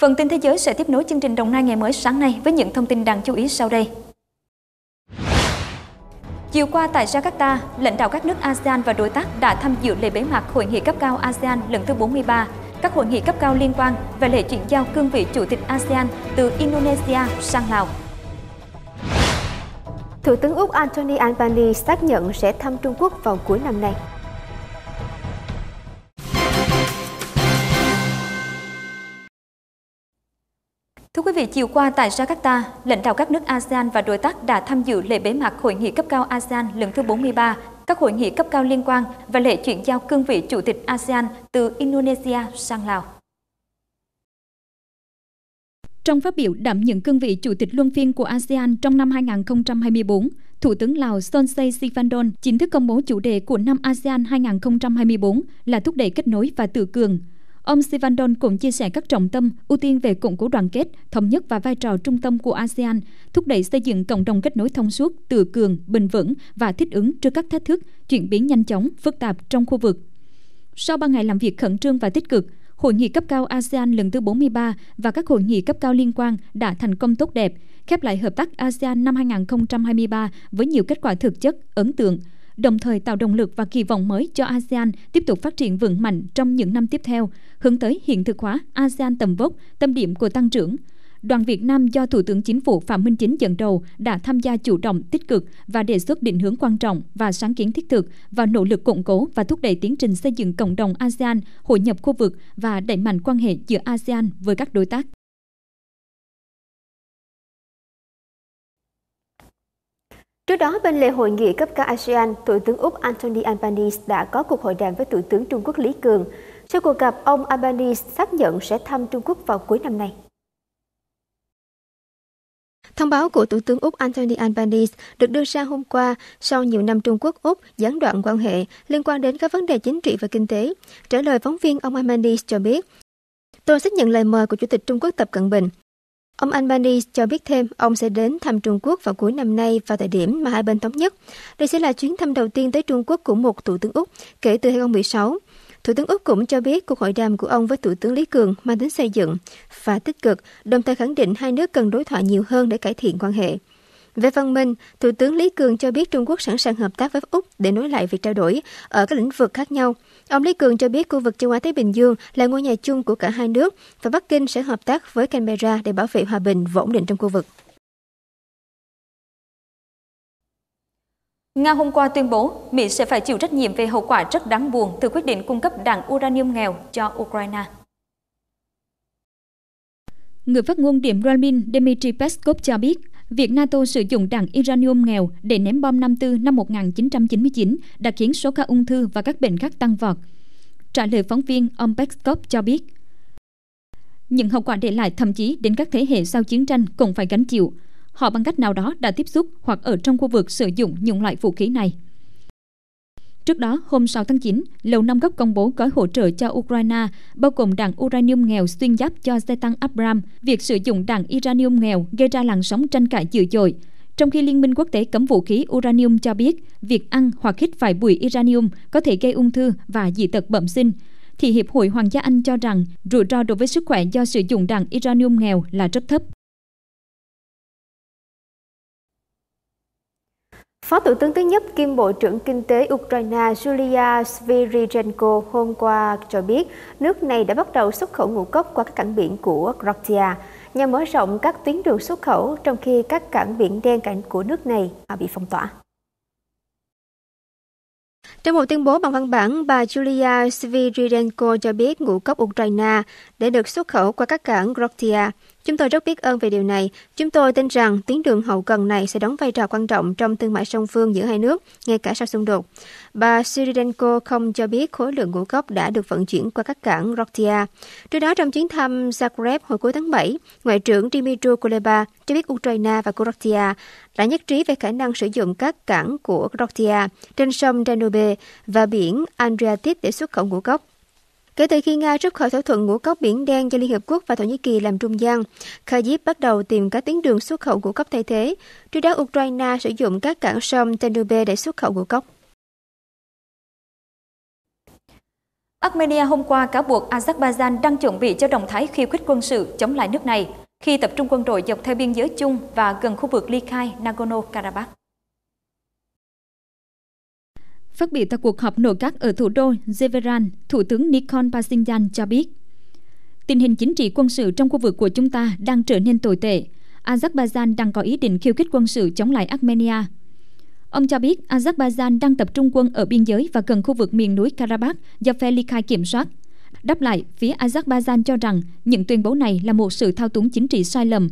Phần tin thế giới sẽ tiếp nối chương trình Đồng Nai ngày mới sáng nay với những thông tin đáng chú ý sau đây. Chiều qua tại Jakarta, lãnh đạo các nước ASEAN và đối tác đã tham dự lễ bế mạc Hội nghị cấp cao ASEAN lần thứ 43, các hội nghị cấp cao liên quan và lễ chuyển giao cương vị Chủ tịch ASEAN từ Indonesia sang Lào. Thủ tướng Úc Anthony Albanese xác nhận sẽ thăm Trung Quốc vào cuối năm nay. vị, chiều qua tại Jakarta, lãnh đạo các nước ASEAN và đối tác đã tham dự lễ bế mạc Hội nghị cấp cao ASEAN lần thứ 43, các hội nghị cấp cao liên quan và lễ chuyển giao cương vị Chủ tịch ASEAN từ Indonesia sang Lào. Trong phát biểu đảm nhận cương vị Chủ tịch Luân phiên của ASEAN trong năm 2024, Thủ tướng Lào Sonsei Sivandon chính thức công bố chủ đề của năm ASEAN 2024 là thúc đẩy kết nối và tự cường – Ông Sivandon cũng chia sẻ các trọng tâm ưu tiên về củng cố đoàn kết, thống nhất và vai trò trung tâm của ASEAN, thúc đẩy xây dựng cộng đồng kết nối thông suốt, tự cường, bình vững và thích ứng trước các thách thức, chuyển biến nhanh chóng, phức tạp trong khu vực. Sau 3 ngày làm việc khẩn trương và tích cực, Hội nghị cấp cao ASEAN lần thứ 43 và các hội nghị cấp cao liên quan đã thành công tốt đẹp, khép lại hợp tác ASEAN năm 2023 với nhiều kết quả thực chất, ấn tượng – đồng thời tạo động lực và kỳ vọng mới cho ASEAN tiếp tục phát triển vững mạnh trong những năm tiếp theo, hướng tới hiện thực hóa ASEAN tầm vóc, tâm điểm của tăng trưởng. Đoàn Việt Nam do Thủ tướng Chính phủ Phạm Minh Chính dẫn đầu đã tham gia chủ động, tích cực và đề xuất định hướng quan trọng và sáng kiến thiết thực và nỗ lực củng cố và thúc đẩy tiến trình xây dựng cộng đồng ASEAN, hội nhập khu vực và đẩy mạnh quan hệ giữa ASEAN với các đối tác. Trước đó, bên lề hội nghị cấp cao ASEAN, Thủ tướng Úc Anthony Albanese đã có cuộc hội đàm với Thủ tướng Trung Quốc Lý Cường. Sau cuộc gặp, ông Albanese xác nhận sẽ thăm Trung Quốc vào cuối năm nay. Thông báo của Thủ tướng Úc Anthony Albanese được đưa ra hôm qua sau nhiều năm Trung Quốc-Úc gián đoạn quan hệ liên quan đến các vấn đề chính trị và kinh tế. Trả lời phóng viên, ông Albanese cho biết, Tôi xác nhận lời mời của Chủ tịch Trung Quốc Tập Cận Bình Ông Albanese cho biết thêm ông sẽ đến thăm Trung Quốc vào cuối năm nay vào thời điểm mà hai bên thống nhất. Đây sẽ là chuyến thăm đầu tiên tới Trung Quốc của một Thủ tướng Úc kể từ 2016. Thủ tướng Úc cũng cho biết cuộc hội đàm của ông với Thủ tướng Lý Cường mang tính xây dựng và tích cực, đồng thời khẳng định hai nước cần đối thoại nhiều hơn để cải thiện quan hệ. Về phần mình, Thủ tướng Lý Cường cho biết Trung Quốc sẵn sàng hợp tác với Úc để nối lại việc trao đổi ở các lĩnh vực khác nhau. Ông Lý Cường cho biết khu vực châu Á-Thái Bình Dương là ngôi nhà chung của cả hai nước và Bắc Kinh sẽ hợp tác với Canberra để bảo vệ hòa bình và ổn định trong khu vực. Nga hôm qua tuyên bố Mỹ sẽ phải chịu trách nhiệm về hậu quả rất đáng buồn từ quyết định cung cấp đạn uranium nghèo cho Ukraine. Người phát ngôn Điện Kremlin Dmitry Peskov cho biết Việc NATO sử dụng đạn uranium nghèo để ném bom năm tư năm 1999 đã khiến số ca ung thư và các bệnh khác tăng vọt. Trả lời phóng viên, ông Peskov cho biết, những hậu quả để lại thậm chí đến các thế hệ sau chiến tranh cũng phải gánh chịu. Họ bằng cách nào đó đã tiếp xúc hoặc ở trong khu vực sử dụng những loại vũ khí này. Trước đó, hôm 6 tháng 9, Lầu Năm Góc công bố gói hỗ trợ cho Ukraine, bao gồm đạn uranium nghèo xuyên giáp cho xe tăng Abram. Việc sử dụng đạn uranium nghèo gây ra làn sóng tranh cãi dữ dội. Trong khi Liên minh quốc tế cấm vũ khí uranium cho biết, việc ăn hoặc hít phải bụi uranium có thể gây ung thư và dị tật bẩm sinh, thì Hiệp hội Hoàng gia Anh cho rằng rủi ro đối với sức khỏe do sử dụng đạn uranium nghèo là rất thấp. Phó Thủ tướng thứ nhất kiêm Bộ trưởng Kinh tế Ukraine Julia Sviridenko hôm qua cho biết nước này đã bắt đầu xuất khẩu ngũ cốc qua các cảng biển của Croatia nhằm mở rộng các tuyến đường xuất khẩu trong khi các cảng biển đen cảnh của nước này bị phong tỏa. Trong một tuyên bố bằng văn bản, bà Julia Sviridenko cho biết ngũ cốc Ukraine để được xuất khẩu qua các cảng Croatia Chúng tôi rất biết ơn về điều này. Chúng tôi tin rằng tuyến đường hậu cần này sẽ đóng vai trò quan trọng trong thương mại song phương giữa hai nước, ngay cả sau xung đột. Bà Syridenko không cho biết khối lượng ngũ cốc đã được vận chuyển qua các cảng Rotia. Trước đó, trong chuyến thăm Zagreb hồi cuối tháng 7, Ngoại trưởng Dimitro Kuleba cho biết Ukraine và Croatia đã nhất trí về khả năng sử dụng các cảng của Croatia trên sông Danube và biển Adriatic để xuất khẩu ngũ cốc. Kể từ khi Nga rút khỏi thỏa thuận ngũ cốc Biển Đen do Liên Hợp Quốc và Thổ Nhĩ Kỳ làm trung gian, Kyiv bắt đầu tìm các tuyến đường xuất khẩu ngũ cốc thay thế. Trước đó, Ukraine sử dụng các cảng sông Danube để xuất khẩu ngũ cốc. Armenia hôm qua cáo buộc Azerbaijan đang chuẩn bị cho động thái khi khích quân sự chống lại nước này khi tập trung quân đội dọc theo biên giới chung và gần khu vực ly khai Nagorno-Karabakh. Phát biểu tại cuộc họp nội các ở thủ đô Zeveran, Thủ tướng Nikon Pashinyan cho biết, tình hình chính trị quân sự trong khu vực của chúng ta đang trở nên tồi tệ. Azerbaijan đang có ý định khiêu khích quân sự chống lại Armenia. Ông cho biết Azerbaijan đang tập trung quân ở biên giới và gần khu vực miền núi Karabakh do Felikai kiểm soát. Đáp lại, phía Azerbaijan cho rằng những tuyên bố này là một sự thao túng chính trị sai lầm,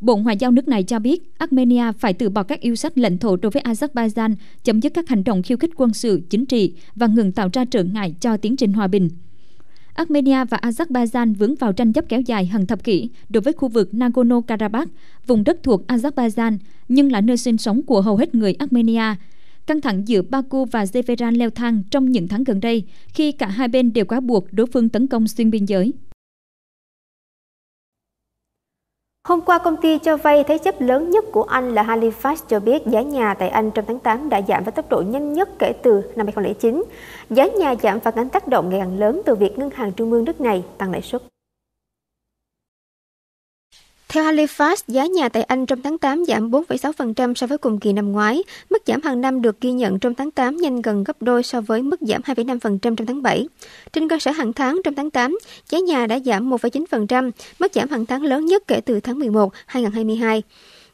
Bộ Ngoại giao nước này cho biết Armenia phải từ bỏ các yêu sách lãnh thổ đối với Azerbaijan, chấm dứt các hành động khiêu khích quân sự, chính trị và ngừng tạo ra trở ngại cho tiến trình hòa bình. Armenia và Azerbaijan vướng vào tranh chấp kéo dài hàng thập kỷ đối với khu vực Nagorno-Karabakh, vùng đất thuộc Azerbaijan, nhưng là nơi sinh sống của hầu hết người Armenia. Căng thẳng giữa Baku và Zeveran leo thang trong những tháng gần đây khi cả hai bên đều quá buộc đối phương tấn công xuyên biên giới. Hôm qua, công ty cho vay thế chấp lớn nhất của Anh là Halifax cho biết giá nhà tại Anh trong tháng 8 đã giảm với tốc độ nhanh nhất kể từ năm 2009. Giá nhà giảm phản ánh tác động ngày càng lớn từ việc ngân hàng trung ương nước này tăng lãi suất. Theo Halifax, giá nhà tại Anh trong tháng 8 giảm 4,6% so với cùng kỳ năm ngoái. Mức giảm hàng năm được ghi nhận trong tháng 8 nhanh gần gấp đôi so với mức giảm 2,5% trong tháng 7. Trên cơ sở hàng tháng trong tháng 8, giá nhà đã giảm 1,9%, mức giảm hàng tháng lớn nhất kể từ tháng 11, 2022.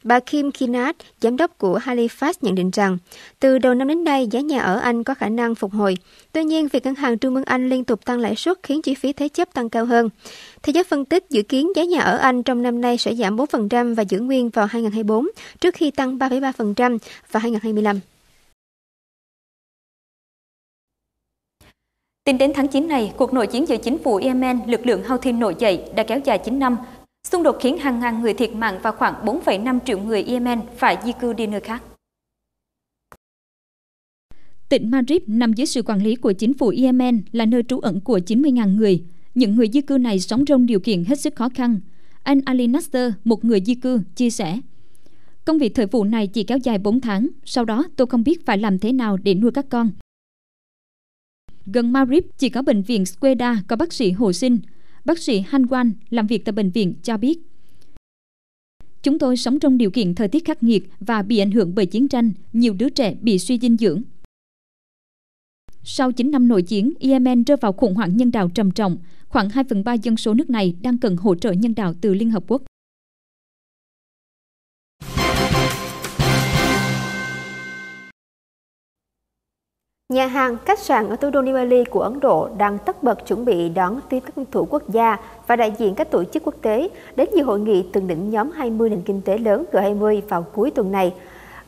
Bà Kim Kinat, giám đốc của Halifax nhận định rằng, từ đầu năm đến nay giá nhà ở Anh có khả năng phục hồi. Tuy nhiên, việc ngân hàng Trung ương Anh liên tục tăng lãi suất khiến chi phí thế chấp tăng cao hơn. Thế giới phân tích dự kiến giá nhà ở Anh trong năm nay sẽ giảm 4% và giữ nguyên vào 2024 trước khi tăng 3,3% vào 2025. Tính đến tháng 9 này, cuộc nội chiến giữa chính phủ Yemen, lực lượng Houthi nổi dậy đã kéo dài 9 năm – Xung đột khiến hàng ngàn người thiệt mạng và khoảng 4,5 triệu người Yemen phải di cư đi nơi khác. Tỉnh Marib nằm dưới sự quản lý của chính phủ Yemen là nơi trú ẩn của 90.000 người. Những người di cư này sống trong điều kiện hết sức khó khăn. Anh Ali Nasser, một người di cư, chia sẻ. Công việc thời vụ này chỉ kéo dài 4 tháng, sau đó tôi không biết phải làm thế nào để nuôi các con. Gần Marib chỉ có bệnh viện Squeda có bác sĩ hồi sinh, bác sĩ Han Wan làm việc tại bệnh viện cho biết. Chúng tôi sống trong điều kiện thời tiết khắc nghiệt và bị ảnh hưởng bởi chiến tranh, nhiều đứa trẻ bị suy dinh dưỡng. Sau 9 năm nội chiến, Yemen rơi vào khủng hoảng nhân đạo trầm trọng. Khoảng 2 phần 3 dân số nước này đang cần hỗ trợ nhân đạo từ Liên Hợp Quốc. Nhà hàng, khách sạn ở thủ đô New Delhi của Ấn Độ đang tất bật chuẩn bị đón tiếp các nguyên thủ quốc gia và đại diện các tổ chức quốc tế đến dự hội nghị thượng đỉnh nhóm 20 nền kinh tế lớn G20 vào cuối tuần này.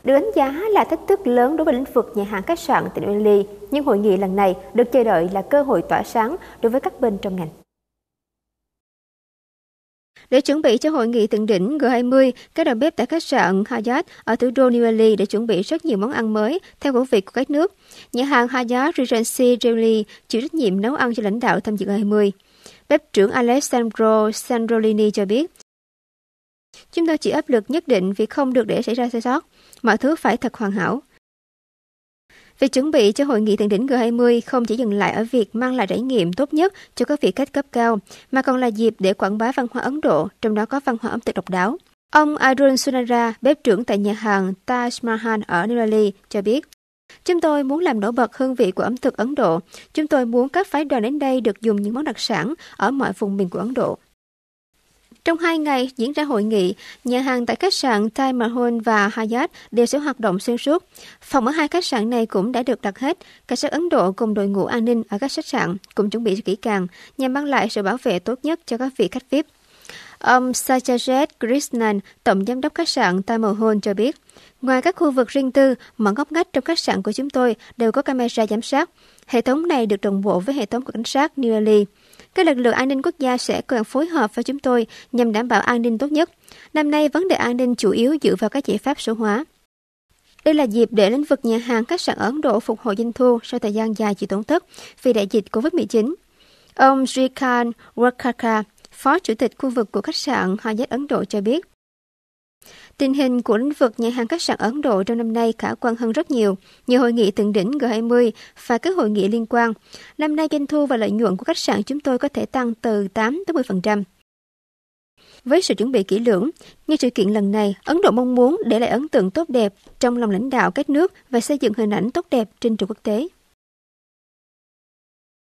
Được đánh giá là thách thức lớn đối với lĩnh vực nhà hàng khách sạn tại New Delhi, nhưng hội nghị lần này được chờ đợi là cơ hội tỏa sáng đối với các bên trong ngành. Để chuẩn bị cho hội nghị thượng đỉnh G20, các đầu bếp tại khách sạn Hayat ở thủ đô New Delhi đã chuẩn bị rất nhiều món ăn mới theo khẩu vị của các nước. Nhà hàng Hayat Regency Delhi chịu trách nhiệm nấu ăn cho lãnh đạo tham dự G20. Bếp trưởng Alessandro Sandrolini cho biết, Chúng tôi chỉ áp lực nhất định vì không được để xảy ra sai sót. Mọi thứ phải thật hoàn hảo. Việc chuẩn bị cho hội nghị thượng đỉnh G20 không chỉ dừng lại ở việc mang lại trải nghiệm tốt nhất cho các vị khách cấp cao, mà còn là dịp để quảng bá văn hóa Ấn Độ, trong đó có văn hóa ẩm thực độc đáo. Ông Arun Sunara, bếp trưởng tại nhà hàng Taj Mahal ở New Delhi, cho biết, Chúng tôi muốn làm nổi bật hương vị của ẩm thực Ấn Độ. Chúng tôi muốn các phái đoàn đến đây được dùng những món đặc sản ở mọi vùng miền của Ấn Độ. Trong hai ngày diễn ra hội nghị, nhà hàng tại khách sạn Taj Mahal và Hyatt đều sẽ hoạt động xuyên suốt. Phòng ở hai khách sạn này cũng đã được đặt hết. Cảnh sát Ấn Độ cùng đội ngũ an ninh ở các khách sạn cũng chuẩn bị kỹ càng nhằm mang lại sự bảo vệ tốt nhất cho các vị khách VIP. Ông Sajajet Krishnan, tổng giám đốc khách sạn Taj Mahal cho biết, ngoài các khu vực riêng tư, mọi ngóc ngách trong khách sạn của chúng tôi đều có camera giám sát. Hệ thống này được đồng bộ với hệ thống của cảnh sát New Delhi. Các lực lượng an ninh quốc gia sẽ cần phối hợp với chúng tôi nhằm đảm bảo an ninh tốt nhất. Năm nay, vấn đề an ninh chủ yếu dựa vào các giải pháp số hóa. Đây là dịp để lĩnh vực nhà hàng khách sạn Ấn Độ phục hồi doanh thu sau thời gian dài chịu tổn thất vì đại dịch COVID-19. Ông Shrikant Wakaka, Phó Chủ tịch khu vực của khách sạn hoa Hyatt Ấn Độ cho biết, Tình hình của lĩnh vực nhà hàng khách sạn Ấn Độ trong năm nay khả quan hơn rất nhiều. Nhiều hội nghị thượng đỉnh G20 và các hội nghị liên quan. Năm nay doanh thu và lợi nhuận của khách sạn chúng tôi có thể tăng từ 8 tới 10%. Với sự chuẩn bị kỹ lưỡng, như sự kiện lần này, Ấn Độ mong muốn để lại ấn tượng tốt đẹp trong lòng lãnh đạo các nước và xây dựng hình ảnh tốt đẹp trên trường quốc tế.